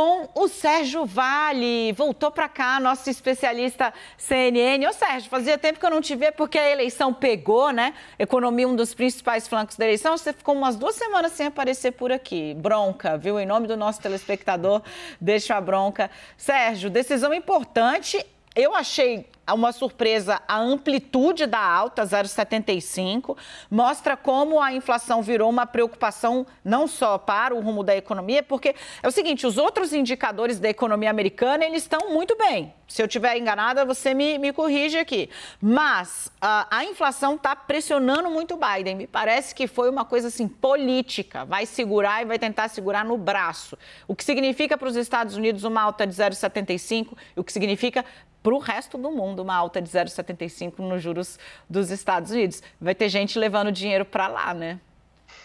com o Sérgio Vale. Voltou para cá, nosso especialista CNN. Ô Sérgio, fazia tempo que eu não te via porque a eleição pegou, né? Economia, um dos principais flancos da eleição. Você ficou umas duas semanas sem aparecer por aqui. Bronca, viu? Em nome do nosso telespectador, deixa a bronca. Sérgio, decisão importante eu achei uma surpresa a amplitude da alta, 0,75, mostra como a inflação virou uma preocupação não só para o rumo da economia, porque é o seguinte, os outros indicadores da economia americana, eles estão muito bem. Se eu estiver enganada, você me, me corrige aqui. Mas a, a inflação está pressionando muito o Biden. Me parece que foi uma coisa assim, política. Vai segurar e vai tentar segurar no braço. O que significa para os Estados Unidos uma alta de 0,75, o que significa para o resto do mundo uma alta de 0,75 nos juros dos Estados Unidos. Vai ter gente levando dinheiro para lá, né?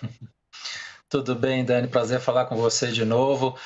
Tudo bem, Dani, prazer falar com você de novo.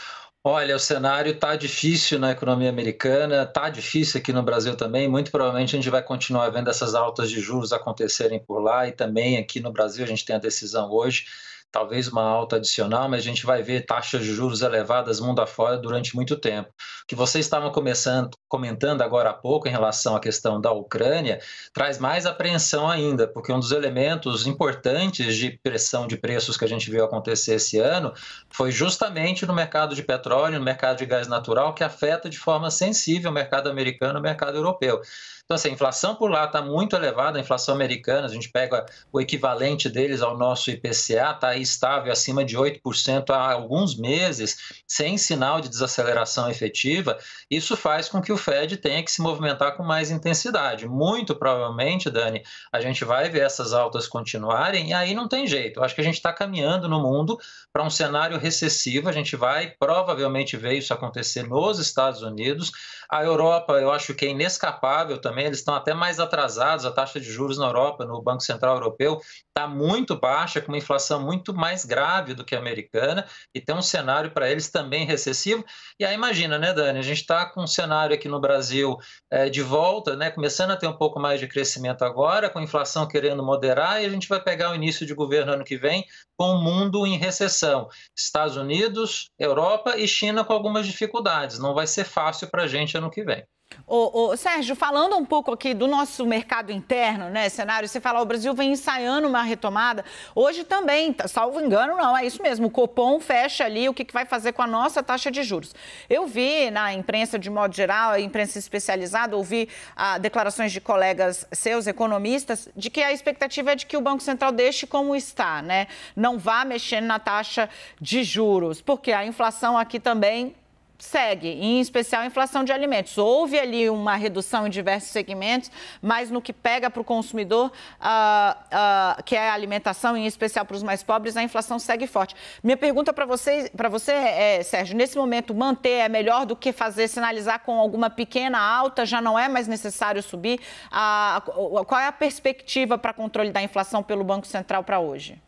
Olha, o cenário está difícil na economia americana, está difícil aqui no Brasil também. Muito provavelmente a gente vai continuar vendo essas altas de juros acontecerem por lá e também aqui no Brasil a gente tem a decisão hoje talvez uma alta adicional, mas a gente vai ver taxas de juros elevadas mundo afora durante muito tempo. O que vocês estavam começando, comentando agora há pouco em relação à questão da Ucrânia, traz mais apreensão ainda, porque um dos elementos importantes de pressão de preços que a gente viu acontecer esse ano foi justamente no mercado de petróleo, no mercado de gás natural, que afeta de forma sensível o mercado americano e o mercado europeu. Então, assim, a inflação por lá está muito elevada, a inflação americana, a gente pega o equivalente deles ao nosso IPCA, está estável acima de 8% há alguns meses, sem sinal de desaceleração efetiva. Isso faz com que o Fed tenha que se movimentar com mais intensidade. Muito provavelmente, Dani, a gente vai ver essas altas continuarem e aí não tem jeito. Eu acho que a gente está caminhando no mundo para um cenário recessivo. A gente vai provavelmente ver isso acontecer nos Estados Unidos. A Europa, eu acho que é inescapável também. Eles estão até mais atrasados. A taxa de juros na Europa, no Banco Central Europeu, está muito baixa, com uma inflação muito mais grave do que a americana e tem um cenário para eles também recessivo. E aí imagina, né, Dani? A gente está com um cenário aqui no Brasil é, de volta, né, começando a ter um pouco mais de crescimento agora, com a inflação querendo moderar, e a gente vai pegar o início de governo ano que vem com o mundo em recessão. Estados Unidos, Europa e China com algumas dificuldades. Não vai ser fácil para a gente ano que vem. Ô, ô, Sérgio, falando um pouco aqui do nosso mercado interno, né, cenário, você fala, o Brasil vem ensaiando uma retomada, hoje também, tá, salvo engano, não, é isso mesmo, o Copom fecha ali o que, que vai fazer com a nossa taxa de juros. Eu vi na imprensa, de modo geral, a imprensa especializada, ouvi ah, declarações de colegas seus, economistas, de que a expectativa é de que o Banco Central deixe como está, né, não vá mexendo na taxa de juros, porque a inflação aqui também segue, em especial a inflação de alimentos. Houve ali uma redução em diversos segmentos, mas no que pega para o consumidor, uh, uh, que é a alimentação, em especial para os mais pobres, a inflação segue forte. Minha pergunta para você, você é, Sérgio, nesse momento, manter é melhor do que fazer, sinalizar com alguma pequena alta, já não é mais necessário subir? Uh, qual é a perspectiva para controle da inflação pelo Banco Central para hoje?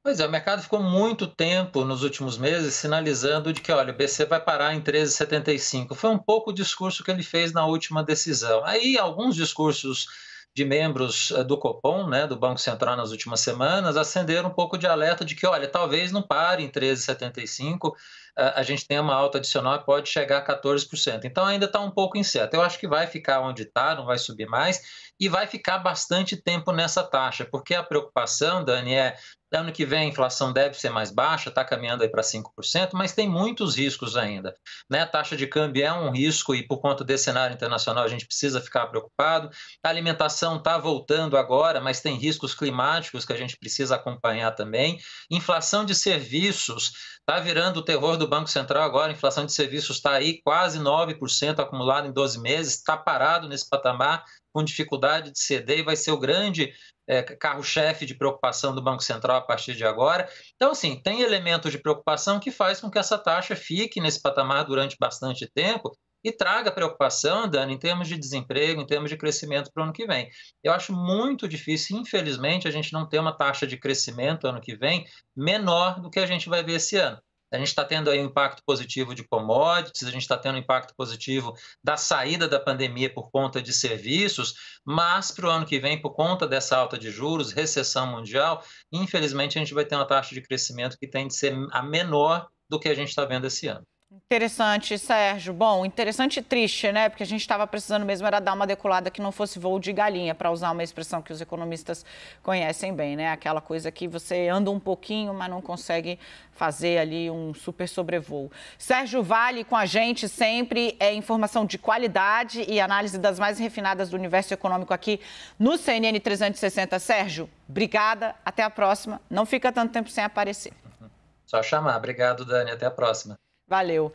Pois é, o mercado ficou muito tempo nos últimos meses sinalizando de que, olha, o BC vai parar em 13,75. Foi um pouco o discurso que ele fez na última decisão. Aí, alguns discursos de membros eh, do Copom, né, do Banco Central nas últimas semanas, acenderam um pouco de alerta de que, olha, talvez não pare em 13,75 a gente tem uma alta adicional e pode chegar a 14%. Então ainda está um pouco incerto. Eu acho que vai ficar onde está, não vai subir mais, e vai ficar bastante tempo nessa taxa, porque a preocupação, Dani, é ano que vem a inflação deve ser mais baixa, está caminhando aí para 5%, mas tem muitos riscos ainda. Né? A taxa de câmbio é um risco e por conta desse cenário internacional a gente precisa ficar preocupado. A alimentação está voltando agora, mas tem riscos climáticos que a gente precisa acompanhar também. Inflação de serviços está virando o terror do do Banco Central agora, a inflação de serviços está aí quase 9% acumulado em 12 meses, está parado nesse patamar, com dificuldade de ceder e vai ser o grande é, carro-chefe de preocupação do Banco Central a partir de agora. Então, assim, tem elementos de preocupação que faz com que essa taxa fique nesse patamar durante bastante tempo e traga preocupação, Dani, em termos de desemprego, em termos de crescimento para o ano que vem. Eu acho muito difícil, infelizmente, a gente não ter uma taxa de crescimento ano que vem menor do que a gente vai ver esse ano. A gente está tendo aí um impacto positivo de commodities, a gente está tendo um impacto positivo da saída da pandemia por conta de serviços, mas para o ano que vem, por conta dessa alta de juros, recessão mundial, infelizmente a gente vai ter uma taxa de crescimento que tem de ser a menor do que a gente está vendo esse ano. Interessante, Sérgio. Bom, interessante e triste, né? Porque a gente estava precisando mesmo era dar uma decolada que não fosse voo de galinha, para usar uma expressão que os economistas conhecem bem, né? Aquela coisa que você anda um pouquinho, mas não consegue fazer ali um super sobrevoo. Sérgio Vale com a gente sempre é informação de qualidade e análise das mais refinadas do universo econômico aqui no CNN 360. Sérgio, obrigada, até a próxima. Não fica tanto tempo sem aparecer. Só chamar. Obrigado, Dani. Até a próxima. Valeu.